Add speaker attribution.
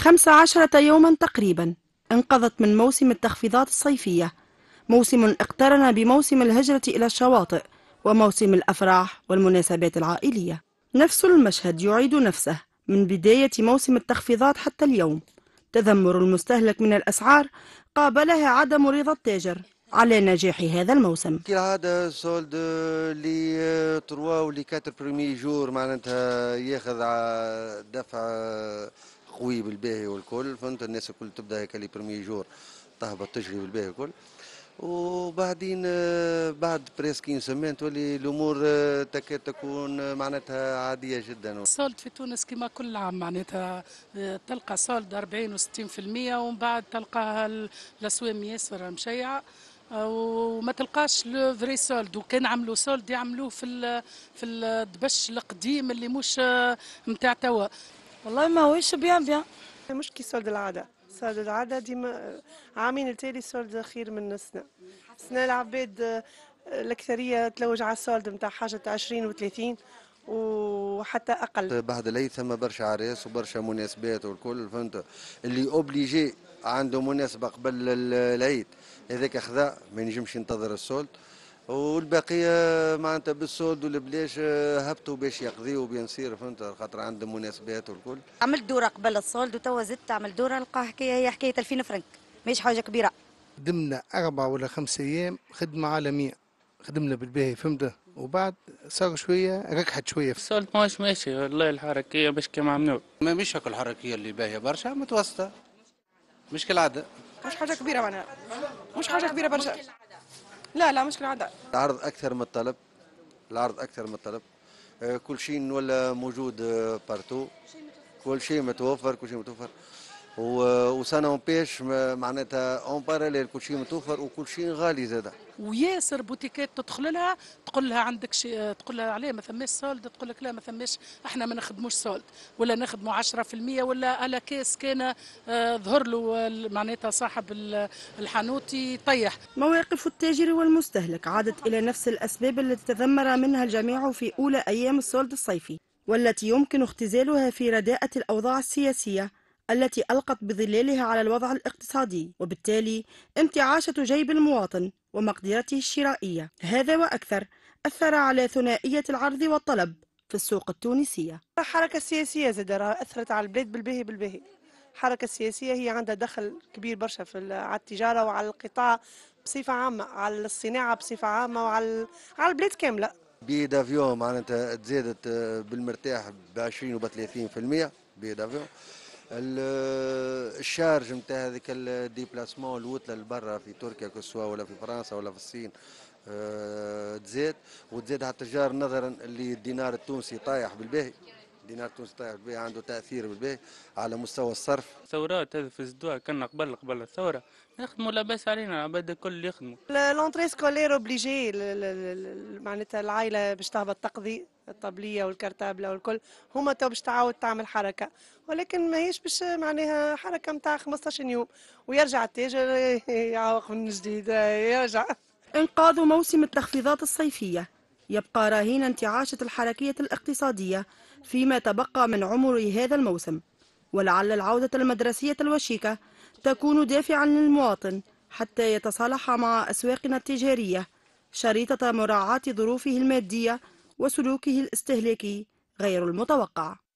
Speaker 1: خمس عشرة يوما تقريبا انقضت من موسم التخفيضات الصيفية موسم اقترن بموسم الهجرة إلى الشواطئ وموسم الأفراح والمناسبات العائلية نفس المشهد يعيد نفسه من بداية موسم التخفيضات حتى اليوم تذمر المستهلك من الأسعار قابلها عدم رضا التاجر على نجاح هذا الموسم
Speaker 2: كالعادة سولد لي تروا ولي كاتر بريمي جور معناتها ياخذ دفع قوي بالباهي والكل فهمت الناس الكل تبدا هكا لي برومي جور تهبط تجري بالباهي والكل وبعدين آه، بعد بريسكين سمان تولي الامور آه، تكاد تكون آه، معناتها عاديه جدا السولد
Speaker 3: في تونس كما كل عام معناتها تلقى سولد 40 و60% ومن بعد تلقاها الاسوام ياسر مشيعه وما تلقاش لو فري سولد وكان عملوا سولد يعملوه في في الدبش القديم اللي مش نتاع توا والله ماهوش
Speaker 4: بيان بيان مش كي سولد العادة سولد العادة ديما عامين التالي سولد خير من السنة السنة العباد آه، الأكثرية تلوج على السولد نتاع حاجة 20 و 30 وحتى اقل
Speaker 2: بعد العيد ثم برشا عريس وبرشا مناسبات والكل فهمت اللي اوبليجي عنده مناسبه قبل العيد هذاك خذا ما ينجمش ينتظر السولد والبقيه معناتها بالسولد والبلاش آه، هبطوا باش يقضيوا بين سير فهمت خاطر عندهم مناسبات والكل
Speaker 1: عملت دوره قبل السولد وتوا زدت عملت دوره لقى حكايه هي حكايه 2000 فرنك ماهيش حاجه كبيره
Speaker 2: خدمنا أربع ولا خمس أيام خدمة عالمية خدمنا بالباهي فهمت وبعد صار شوية ركحت شوية السولد ماهوش ماشي والله الحركية مش كما عملوا ما مش هكا الحركية اللي باهية برشا متوسطة مش كالعادة
Speaker 4: مش حاجة كبيرة معناها مش حاجة كبيرة برشا لا لا مشكلة عادة
Speaker 2: العرض أكثر من الطلب العرض أكثر من الطلب آه، كل شيء ولا موجود بارتو آه، كل شيء متوفر كل شيء متوفر وسا بيش معناتها اون باراليل كل شيء متوفر وكل شيء غالي زاد
Speaker 3: وياسر بوتيكات تدخل لها تقول لها عندك شيء تقول لها عليه ما ثماش سولد تقول لك لا ما ثماش احنا ما نخدموش سولد ولا نخدموا 10% ولا على كاس كان آه، ظهر له معناتها صاحب الحانوت يطيح
Speaker 1: مواقف التاجر والمستهلك عادت الى نفس الاسباب التي تذمر منها الجميع في اولى ايام السولد الصيفي والتي يمكن اختزالها في رداءة الاوضاع السياسيه التي ألقت بظلالها على الوضع الاقتصادي وبالتالي امتعاشة جيب المواطن ومقدرته الشرائية هذا وأكثر أثر على ثنائية العرض والطلب في السوق التونسية
Speaker 4: الحركة السياسية زاد أثرت على البلاد بالباهي بالباهي الحركة السياسية هي عندها دخل كبير برشا في على التجارة وعلى القطاع بصفة عامة على الصناعة بصفة عامة وعلى على البلاد كاملة
Speaker 2: بيد افيون معناتها تزادت بالمرتاح ب 20 وب 30% بيد افيون الشارج نتاع هذيك الديبلاسمون الوتله لبرا في تركيا كسوا ولا في فرنسا ولا في الصين آه، تزيد وتزيد على التجار نظرا للدينار التونسي طايح بالباهي الدينار التونسي طايح بيه عنده تاثير بيه على مستوى الصرف ثورات هذا فسدوها كنا قبل قبل الثوره
Speaker 3: نخدموا لاباس علينا العباد الكل يخدموا
Speaker 4: لونتري سكولير اوبليجي معناتها العائله باش تهبط تقضي الطبليه والكرتابله والكل هما تو باش تعاود تعمل حركه ولكن ماهيش باش معناها حركه نتاع 15 يوم ويرجع التاجر يعوق من
Speaker 1: جديد يرجع انقاذ موسم التخفيضات الصيفيه يبقى رهين انتعاشة الحركية الاقتصادية فيما تبقى من عمر هذا الموسم ولعل العودة المدرسية الوشيكة تكون دافعا للمواطن حتى يتصالح مع أسواقنا التجارية شريطة مراعاة ظروفه المادية وسلوكه الاستهلاكي غير المتوقع